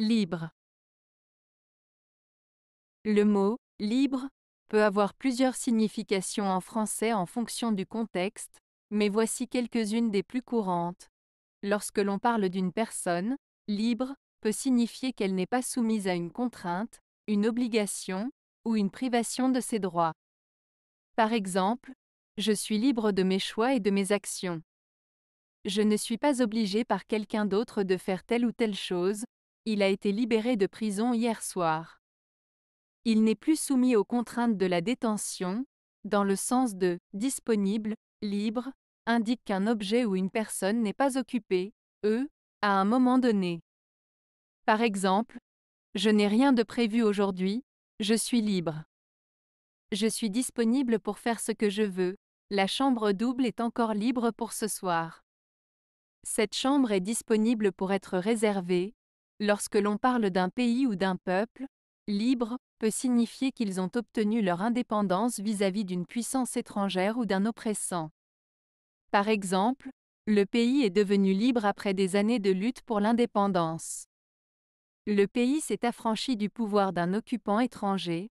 Libre. Le mot libre peut avoir plusieurs significations en français en fonction du contexte, mais voici quelques-unes des plus courantes. Lorsque l'on parle d'une personne, libre peut signifier qu'elle n'est pas soumise à une contrainte, une obligation ou une privation de ses droits. Par exemple, je suis libre de mes choix et de mes actions. Je ne suis pas obligé par quelqu'un d'autre de faire telle ou telle chose, il a été libéré de prison hier soir. Il n'est plus soumis aux contraintes de la détention, dans le sens de disponible, libre, indique qu'un objet ou une personne n'est pas occupé, eux, à un moment donné. Par exemple, je n'ai rien de prévu aujourd'hui, je suis libre. Je suis disponible pour faire ce que je veux, la chambre double est encore libre pour ce soir. Cette chambre est disponible pour être réservée, Lorsque l'on parle d'un pays ou d'un peuple, libre peut signifier qu'ils ont obtenu leur indépendance vis-à-vis d'une puissance étrangère ou d'un oppressant. Par exemple, le pays est devenu libre après des années de lutte pour l'indépendance. Le pays s'est affranchi du pouvoir d'un occupant étranger.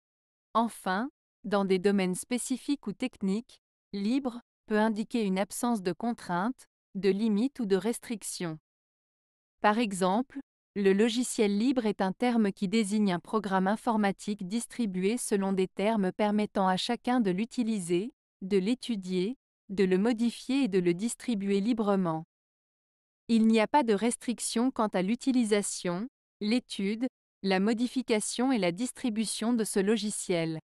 Enfin, dans des domaines spécifiques ou techniques, libre peut indiquer une absence de contraintes, de limites ou de restrictions. Par exemple, le logiciel libre est un terme qui désigne un programme informatique distribué selon des termes permettant à chacun de l'utiliser, de l'étudier, de le modifier et de le distribuer librement. Il n'y a pas de restriction quant à l'utilisation, l'étude, la modification et la distribution de ce logiciel.